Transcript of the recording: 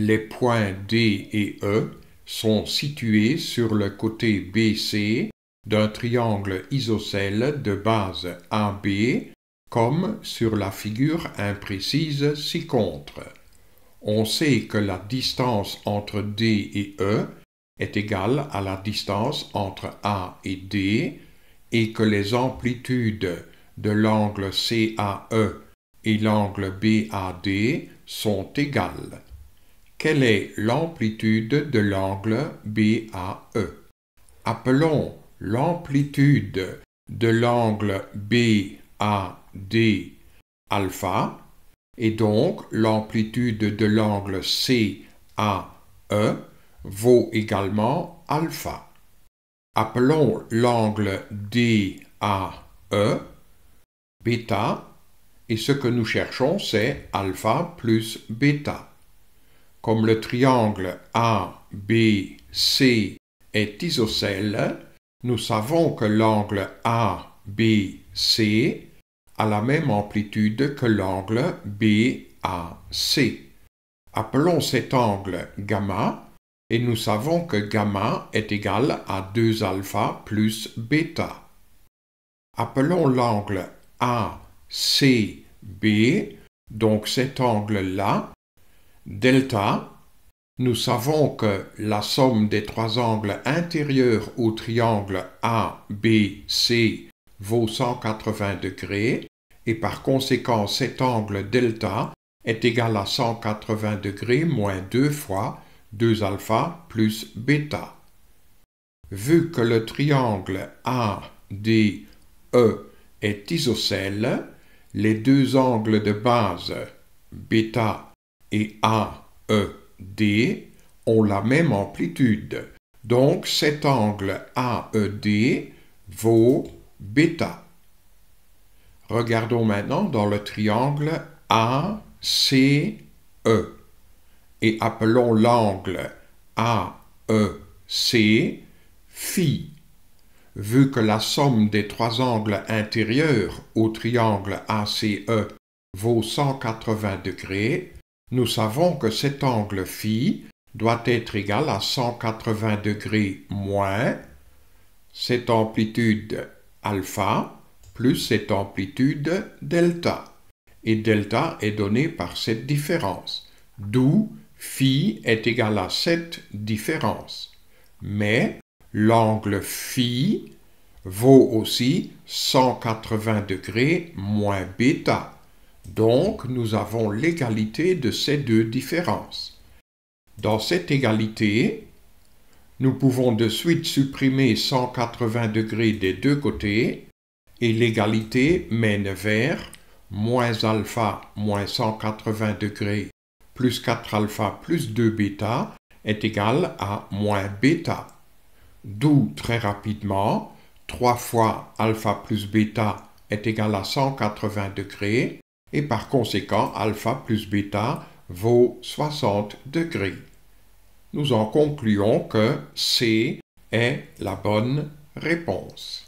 Les points D et E sont situés sur le côté BC d'un triangle isocèle de base AB, comme sur la figure imprécise ci-contre. On sait que la distance entre D et E est égale à la distance entre A et D et que les amplitudes de l'angle CAE et l'angle BAD sont égales. Quelle est l'amplitude de l'angle BAE Appelons l'amplitude de l'angle BAD alpha et donc l'amplitude de l'angle CAE vaut également alpha. Appelons l'angle DAE bêta et ce que nous cherchons c'est alpha plus bêta comme le triangle ABC est isocèle, nous savons que l'angle ABC a la même amplitude que l'angle BAC. Appelons cet angle gamma et nous savons que gamma est égal à 2 alpha plus bêta. Appelons l'angle ACB, donc cet angle-là Delta, nous savons que la somme des trois angles intérieurs au triangle ABC vaut 180 degrés et par conséquent cet angle delta est égal à 180 degrés moins 2 fois 2 alpha plus bêta. Vu que le triangle ADE est isocèle, les deux angles de base bêta et AED ont la même amplitude. Donc cet angle AED vaut bêta. Regardons maintenant dans le triangle ACE et appelons l'angle AEC phi. Vu que la somme des trois angles intérieurs au triangle ACE vaut 180 degrés, nous savons que cet angle phi doit être égal à 180 degrés moins cette amplitude alpha plus cette amplitude delta. Et delta est donné par cette différence, d'où phi est égal à cette différence. Mais l'angle phi vaut aussi 180 degrés moins bêta. Donc nous avons l'égalité de ces deux différences. Dans cette égalité, nous pouvons de suite supprimer 180 degrés des deux côtés et l'égalité mène vers moins alpha moins 180 degrés plus 4 alpha plus 2 bêta est égal à moins bêta. D'où très rapidement 3 fois alpha plus bêta est égal à 180 degrés et par conséquent alpha plus bêta vaut 60 degrés. Nous en concluons que C est la bonne réponse.